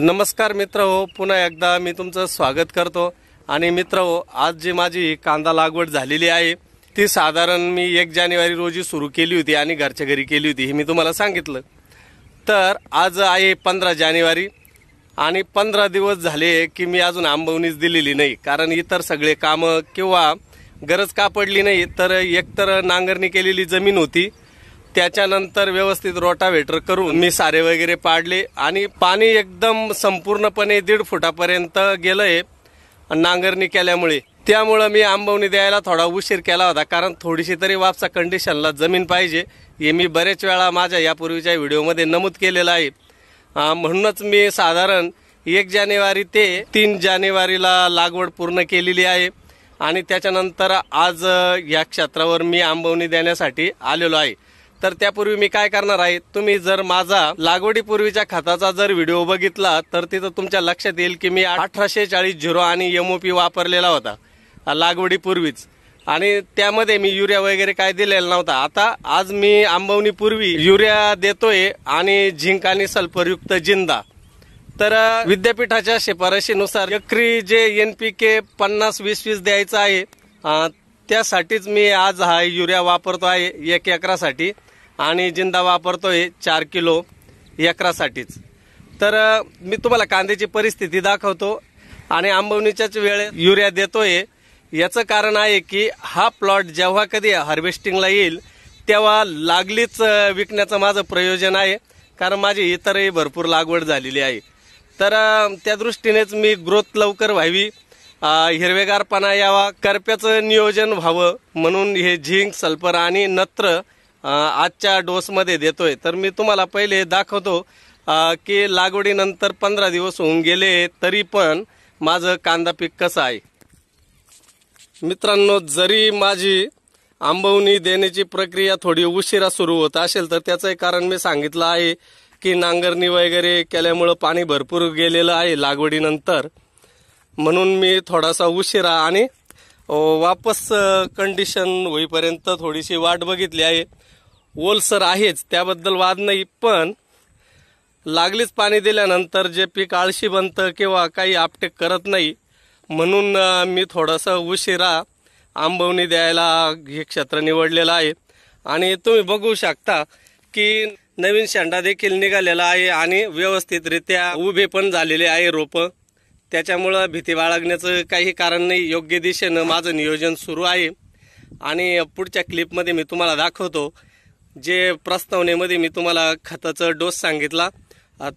नमस्कार मित्र हो पुन्हा एकदा मी तुमचं स्वागत करतो आणि मित्र हो आज जी माझी कांदा लागवड झालेली आहे ती साधारण मी एक जानेवारी रोजी सुरू केली होती आणि घरच्या घरी केली होती हे मी तुम्हाला सांगितलं तर आज आहे पंधरा जानेवारी आणि पंधरा दिवस झाले की मी अजून आंबवणीच दिलेली नाही कारण इतर सगळे कामं किंवा गरज का पडली नाही तर एकतर नांगरणी केलेली जमीन होती त्याच्यानंतर व्यवस्थित रोटाव्हेटर करून मी सारे वगैरे पाडले आणि पाणी एकदम संपूर्णपणे दीड फुटापर्यंत गेलंय नांगरणी केल्यामुळे त्यामुळं मी आंबवणी द्यायला थोडा उशीर केला होता कारण थोडीशी तरी वापसा कंडिशनला जमीन पाहिजे हे मी बरेच वेळा माझ्या यापूर्वीच्या व्हिडिओमध्ये नमूद केलेलं आहे म्हणूनच मी साधारण एक जानेवारी ते तीन जानेवारीला लागवड पूर्ण केलेली आहे आणि त्याच्यानंतर आज या क्षेत्रावर मी आंबवणी देण्यासाठी आलेलो आहे तर त्यापूर्वी मी काय करणार आहे तुम्ही जर माझा लागवडीपूर्वीच्या खताचा जर व्हिडिओ बघितला तर तिथं तुमच्या लक्षात येईल की मी अठराशे चाळीस झिरो आणि एमओपी वापरलेला होता लागवडीपूर्वीच आणि त्यामध्ये मी युरिया वगैरे काय दिलेला नव्हता आता आज मी आंबवणीपूर्वी युरिया देतोय आणि झिंक आणि सल्फरयुक्त जिंदा तर विद्यापीठाच्या शिफारशीनुसार एकरी जे एन पी के पन्नास वीस वीस द्यायचं आहे त्यासाठीच मी आज हा युरिया वापरतो आहे एक एकरासाठी आणि जिंदा वापरतोय चार किलो एकरासाठीच तर मी तुम्हाला कांद्याची परिस्थिती दाखवतो आणि आंबवणीच्याच वेळ युरिया देतोय याचं कारण आहे की हा प्लॉट जेव्हा कधी हार्वेस्टिंगला येईल तेव्हा लागलीच विकण्याचं माझं प्रयोजन आहे कारण माझी इतरही भरपूर लागवड झालेली आहे तर त्या दृष्टीनेच मी ग्रोथ लवकर व्हावी हिरवेगारपणा यावा करप्याचं नियोजन व्हावं म्हणून हे झिंक सल्फर आणि नत्र आजच्या डोसमध्ये देतोय तर मी तुम्हाला पहिले दाखवतो की लागवडीनंतर पंधरा दिवस होऊन गेले तरी पण माझं कांदा पीक कसं आहे मित्रांनो जरी माझी आंबवणी देण्याची प्रक्रिया थोडी उशिरा सुरू होत असेल तर त्याचं कारण मी सांगितलं आहे की नांगरणी वगैरे केल्यामुळं पाणी भरपूर गेलेलं आहे लागवडीनंतर म्हणून मी थोडासा उशिरा आणि वापस कंडिशन होईपर्यंत थोडीशी वाट बघितली आहे ओलसर आहेच त्याबद्दल वाद नाही पण लागलीच पाणी दिल्यानंतर जे पीक आळशी बनतं किंवा काही आपटेक करत नाही म्हणून मी थोडंसं उशिरा आंबवणी द्यायला हे क्षेत्र निवडलेलं आहे आणि तुम्ही बघू शकता की नवीन शेंडा देखील निघालेला आहे आणि व्यवस्थितरित्या उभे पण झालेले आहे रोपं त्याच्यामुळं भीती बाळगण्याचं काही कारण नाही योग्य दिशेनं माझं नियोजन सुरू आहे आणि पुढच्या क्लिपमध्ये मी तुम्हाला दाखवतो जे प्रस्तावनेमध्ये मी तुम्हाला खताचा डोस सांगितला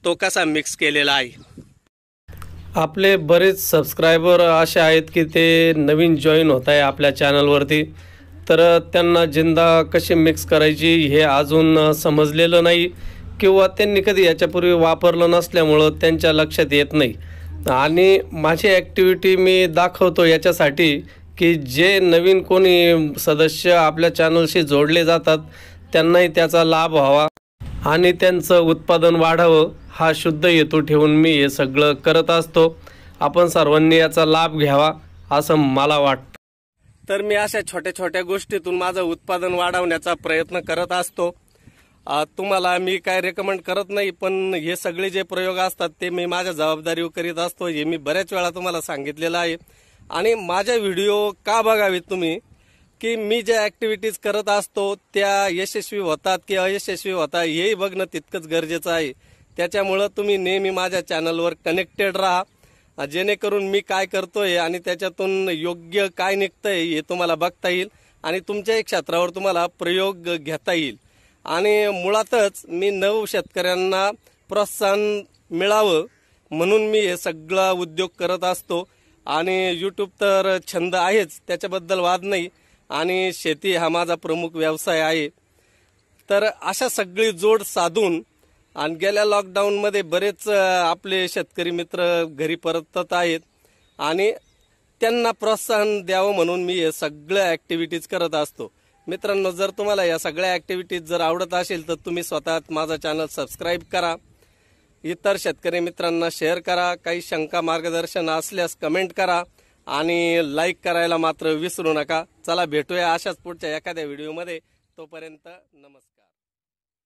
तो कसा मिक्स केलेला आहे आपले बरेच सबस्क्रायबर असे आहेत की ते नवीन जॉईन होत आहे आपल्या चॅनलवरती तर त्यांना जिंदा कशी मिक्स करायची हे अजून समजलेलं नाही किंवा त्यांनी कधी याच्यापूर्वी वापरलं नसल्यामुळं त्यांच्या लक्षात येत नाही आणि माझी ॲक्टिव्हिटी मी दाखवतो याच्यासाठी की जे नवीन कोणी सदस्य आपल्या चॅनलशी जोडले जातात त्यांनाही त्याचा लाभ व्हावा आणि त्यांचं उत्पादन वाढावं हा शुद्ध हेतू ठेवून मी हे सगळं करत असतो आपण सर्वांनी याचा लाभ घ्यावा असं मला वाटतं तर मी अशा छोट्या छोट्या गोष्टीतून माझं उत्पादन वाढवण्याचा प्रयत्न करत असतो तुम्हाला मी काय रेकमेंड करत नाही पण हे सगळे जे प्रयोग असतात ते मी माझ्या जबाबदारीवर करीत असतो हे मी बऱ्याच वेळा तुम्हाला सांगितलेलं आहे आणि माझ्या व्हिडिओ का बघावेत तुम्ही की मी ज्या ॲक्टिव्हिटीज करत असतो त्या यशस्वी होतात की अयशस्वी होतात हेही बघणं तितकंच गरजेचं आहे त्याच्यामुळं तुम्ही नेहमी माझ्या चॅनलवर कनेक्टेड राहा जेणेकरून मी काय करतोय आणि त्याच्यातून योग्य काय निघतंय हे तुम्हाला बघता येईल आणि तुमच्याही क्षेत्रावर तुम्हाला प्रयोग घेता येईल आणि मुळातच मी नऊ शेतकऱ्यांना प्रोत्साहन मिळावं म्हणून मी हे सगळा उद्योग करत असतो आणि यूट्यूब तर छंद आहेच त्याच्याबद्दल वाद नाही आणि शेती हा माझा प्रमुख व्यवसाय आहे तर अशा सगळी जोड साधून आणि गेल्या लॉकडाऊनमध्ये बरेच आपले शेतकरी मित्र घरी परतत आहेत आणि त्यांना प्रोत्साहन द्यावं म्हणून मी हे सगळ्या ॲक्टिव्हिटीज करत असतो मित्रांनो जर तुम्हाला या सगळ्या ॲक्टिव्हिटीज जर आवडत असेल तर तुम्ही स्वतः माझा चॅनल सबस्क्राईब करा इतर शेतकरी मित्रांना शेअर करा काही शंका मार्गदर्शन असल्यास कमेंट करा आणि लाईक करायला मात्र विसरू नका चला भेटूया अशाच पुढच्या एखाद्या व्हिडिओमध्ये तोपर्यंत नमस्कार